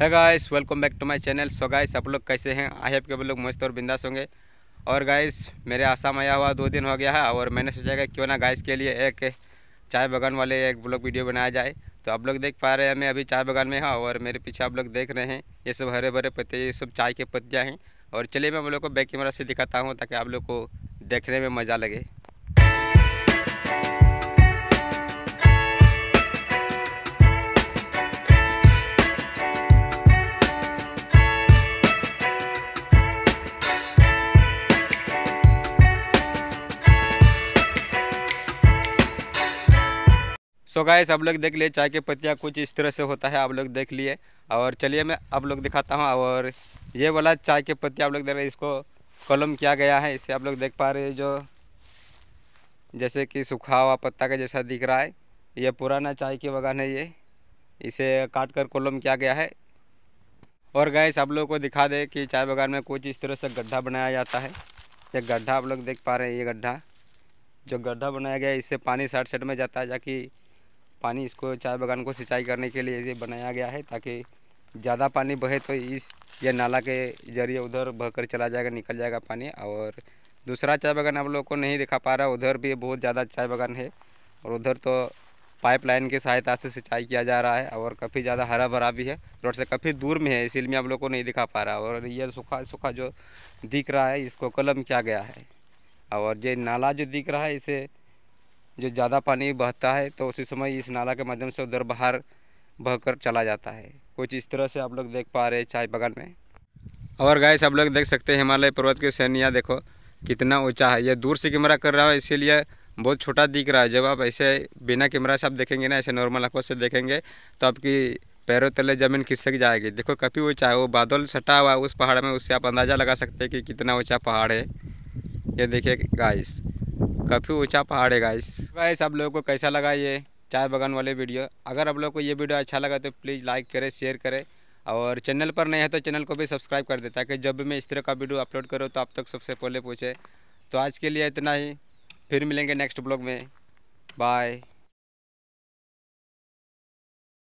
है guys welcome back to my channel so guys आप लोग कैसे हैं आई हैप के लोग मस्त और बिंदास होंगे और गाइस मेरे आसाम आया हुआ दो दिन हो गया है और मैंने सोचा कि क्यों ना गाइस के लिए एक चाय बागान वाले एक ब्लॉग वीडियो बनाया जाए तो आप लोग देख पा रहे हैं मैं अभी चाय बागान में हूँ और मेरे पीछे आप लोग देख रहे हैं ये सब हरे भरे पत्ते ये सब चाय के पत्तियाँ हैं और चलिए मैं आप लोग को बैक कैमरा से दिखाता हूँ ताकि आप लोग को देखने में मज़ा लगे सो गाइस आप लोग देख लिए चाय की पत्तियाँ कुछ इस तरह से होता है आप लोग देख लिए और चलिए मैं आप लोग दिखाता हूँ और ये वाला चाय के पत्तियाँ आप लोग देख रहे इसको कलम किया गया है इससे आप लोग देख पा रहे जो जैसे कि सूखा हुआ पत्ता का जैसा दिख रहा है ये पुराना चाय के बगान है ये इसे काट कर कलम किया गया है और गैस आप लोग को दिखा दे कि चाय बागान में कुछ इस तरह से गड्ढा बनाया जाता है ये गड्ढा आप लोग देख पा रहे हैं ये गड्ढा जो गड्ढा बनाया गया है इससे पानी साइड साइड में जाता है जाकि पानी इसको चाय बागान को सिंचाई करने के लिए ये बनाया गया है ताकि ज़्यादा पानी बहे तो इस यह नाला के जरिए उधर बहकर चला जाएगा निकल जाएगा पानी और दूसरा चाय बागान आप लोग को नहीं दिखा पा रहा उधर भी बहुत ज़्यादा चाय बागान है और उधर तो पाइपलाइन की सहायता से सिंचाई किया जा रहा है और काफ़ी ज़्यादा हरा भरा भी है रोड से काफ़ी दूर में है इसीलिए आप लोग को नहीं दिखा पा रहा और यह सूखा सूखा जो दिख रहा है इसको कलम किया गया है और ये नाला जो दिख रहा है इसे जो ज़्यादा पानी बहता है तो उसी समय इस नाला के माध्यम से उधर बाहर बहकर चला जाता है कुछ इस तरह से आप लोग देख पा रहे हैं चाय बगान में और गाय आप लोग देख सकते हैं हिमालय पर्वत के सैनिया देखो कितना ऊंचा है यह दूर से कैमरा कर रहा है इसीलिए बहुत छोटा दिख रहा है जब आप ऐसे बिना कैमरा से आप देखेंगे ना ऐसे नॉर्मल आंखों से देखेंगे तो आपकी पैरों तले ज़मीन खिसक जाएगी देखो काफ़ी ऊँचा है वो बादल सटा हुआ है उस पहाड़ में उससे आप अंदाज़ा लगा सकते हैं कि कितना ऊँचा पहाड़ है ये देखिए गाइस काफ़ी ऊंचा पहाड़ है गाइस गाइस आप लोगों को कैसा लगा ये चाय बगान वाले वीडियो अगर आप लोगों को ये वीडियो अच्छा लगा तो प्लीज़ लाइक करें शेयर करें और चैनल पर नहीं है तो चैनल को भी सब्सक्राइब कर दे ताकि जब भी मैं इस तरह का वीडियो अपलोड करूँ तो आप तक सबसे पहले पूछे तो आज के लिए इतना ही फिर मिलेंगे नेक्स्ट ब्लॉग में बाय